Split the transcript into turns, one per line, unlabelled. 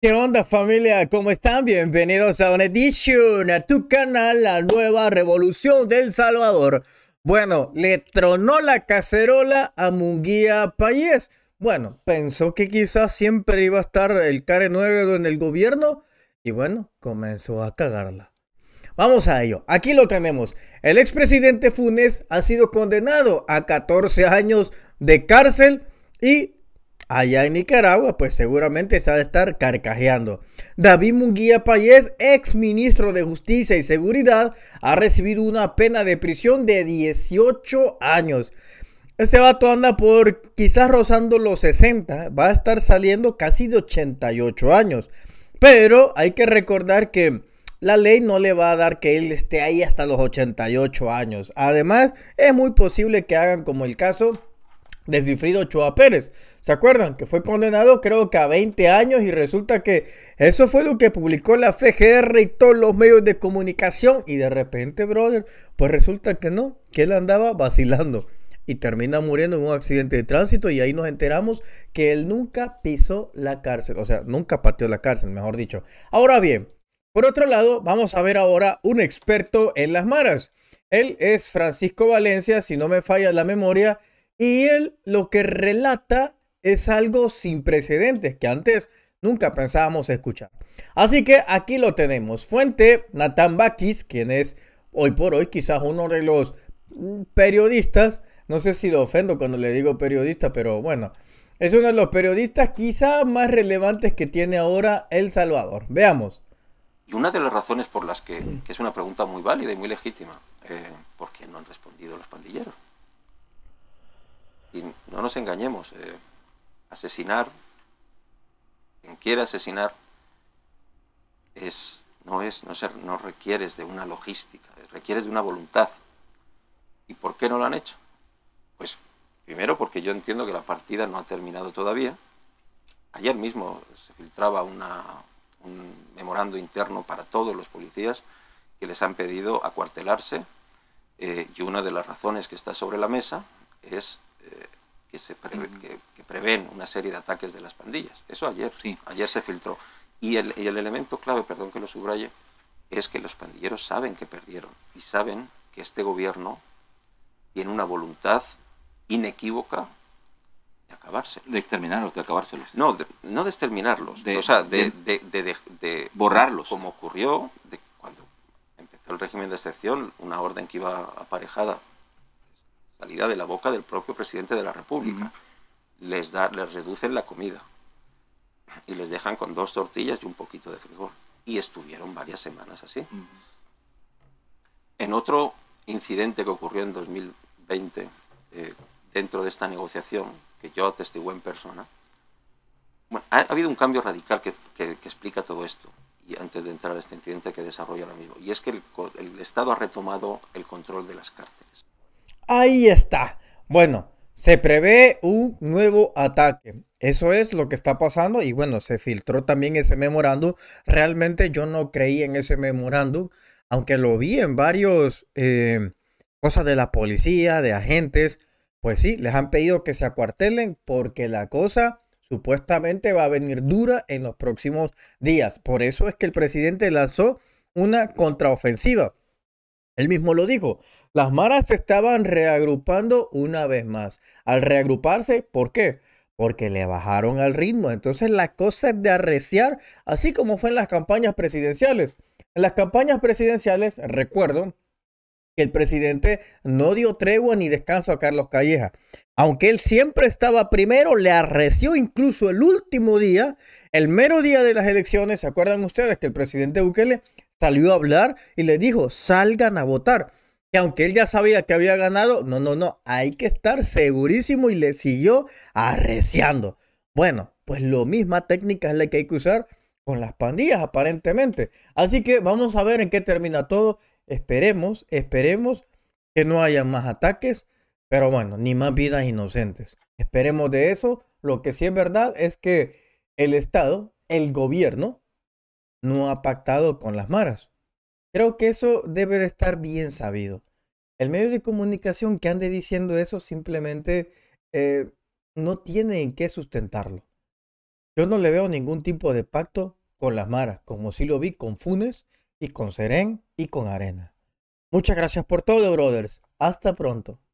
¿Qué onda familia? ¿Cómo están? Bienvenidos a una edición, a tu canal, la nueva revolución del Salvador. Bueno, le tronó la cacerola a Munguía Payés. Bueno, pensó que quizás siempre iba a estar el care 9 en el gobierno y bueno, comenzó a cagarla. Vamos a ello, aquí lo tenemos. El expresidente Funes ha sido condenado a 14 años de cárcel y Allá en Nicaragua, pues seguramente se ha de estar carcajeando. David Munguía Payés, ex ministro de Justicia y Seguridad, ha recibido una pena de prisión de 18 años. Este vato anda por quizás rozando los 60, va a estar saliendo casi de 88 años. Pero hay que recordar que la ley no le va a dar que él esté ahí hasta los 88 años. Además, es muy posible que hagan como el caso de Cifrido Ochoa Pérez. ¿Se acuerdan? Que fue condenado creo que a 20 años y resulta que eso fue lo que publicó la FGR y todos los medios de comunicación. Y de repente, brother, pues resulta que no, que él andaba vacilando y termina muriendo en un accidente de tránsito y ahí nos enteramos que él nunca pisó la cárcel, o sea, nunca pateó la cárcel, mejor dicho. Ahora bien, por otro lado, vamos a ver ahora un experto en las maras. Él es Francisco Valencia, si no me falla la memoria, y él lo que relata es algo sin precedentes que antes nunca pensábamos escuchar. Así que aquí lo tenemos. Fuente, Natán Bakis, quien es hoy por hoy quizás uno de los mm, periodistas, no sé si lo ofendo cuando le digo periodista, pero bueno, es uno de los periodistas quizás más relevantes que tiene ahora El Salvador. Veamos.
Y una de las razones por las que, es una pregunta muy válida y muy legítima, eh, ¿por qué no han respondido los pandilleros? Y no nos engañemos, eh, asesinar, quien quiera asesinar, es, no, es, no, ser, no requieres de una logística, requieres de una voluntad. ¿Y por qué no lo han hecho? Pues primero porque yo entiendo que la partida no ha terminado todavía. Ayer mismo se filtraba un memorando interno para todos los policías que les han pedido acuartelarse eh, y una de las razones que está sobre la mesa es que, se que, prevén una serie de ataques de las pandillas. Eso ayer, sí. ayer se filtró. Y el, elemento clave, perdón que lo subraye, es que los pandilleros saben que perdieron y saben que este gobierno tiene una voluntad inequívoca de acabarse... De exterminarlos, de acabárselos. No, no de exterminarlos, o sea, de, borrarlos. Como ocurrió cuando empezó el régimen de excepción, una orden que iba aparejada salida de la boca del propio presidente de la República. les, da, les reducen la comida y les dejan con dos tortillas y un poquito de frijol. Y estuvieron varias semanas así. En otro incidente que ocurrió en 2020, eh, dentro de esta negociación, que yo atestigué en persona, bueno, ha, habido un cambio radical que, explica todo esto, y antes de entrar a este incidente que desarrolla ahora mismo, y es que el Estado ha retomado el control de las cárceles.
Ahí está. Bueno, se prevé un nuevo ataque. Eso es lo que está pasando y bueno, se filtró también ese memorándum. Realmente yo no creí en ese memorándum, aunque lo vi en varios eh, cosas de la policía, de agentes. Pues sí, les han pedido que se acuartelen porque la cosa supuestamente va a venir dura en los próximos días. Por eso es que el presidente lanzó una contraofensiva él mismo lo dijo. Las maras se estaban reagrupando una vez más. Al reagruparse, ¿por qué? Porque le bajaron al ritmo. Entonces la cosa es de arreciar, así como fue en las campañas presidenciales. En las campañas presidenciales, recuerdo que el presidente no dio tregua ni descanso a Carlos Calleja. Aunque él siempre estaba primero, le arreció incluso el último día, el mero día de las elecciones. ¿Se acuerdan ustedes que el presidente Bukele salió a hablar y le dijo, salgan a votar. Y aunque él ya sabía que había ganado, no, no, no, hay que estar segurísimo y le siguió arreciando. Bueno, pues lo misma técnica es la que hay que usar con las pandillas aparentemente. Así que vamos a ver en qué termina todo. Esperemos, esperemos que no haya más ataques, pero bueno, ni más vidas inocentes. Esperemos de eso. Lo que sí es verdad es que el Estado, el gobierno, no ha pactado con las maras. Creo que eso debe de estar bien sabido. El medio de comunicación que ande diciendo eso simplemente eh, no tiene en qué sustentarlo. Yo no le veo ningún tipo de pacto con las maras, como sí lo vi con Funes y con Serén y con Arena. Muchas gracias por todo, brothers. Hasta pronto.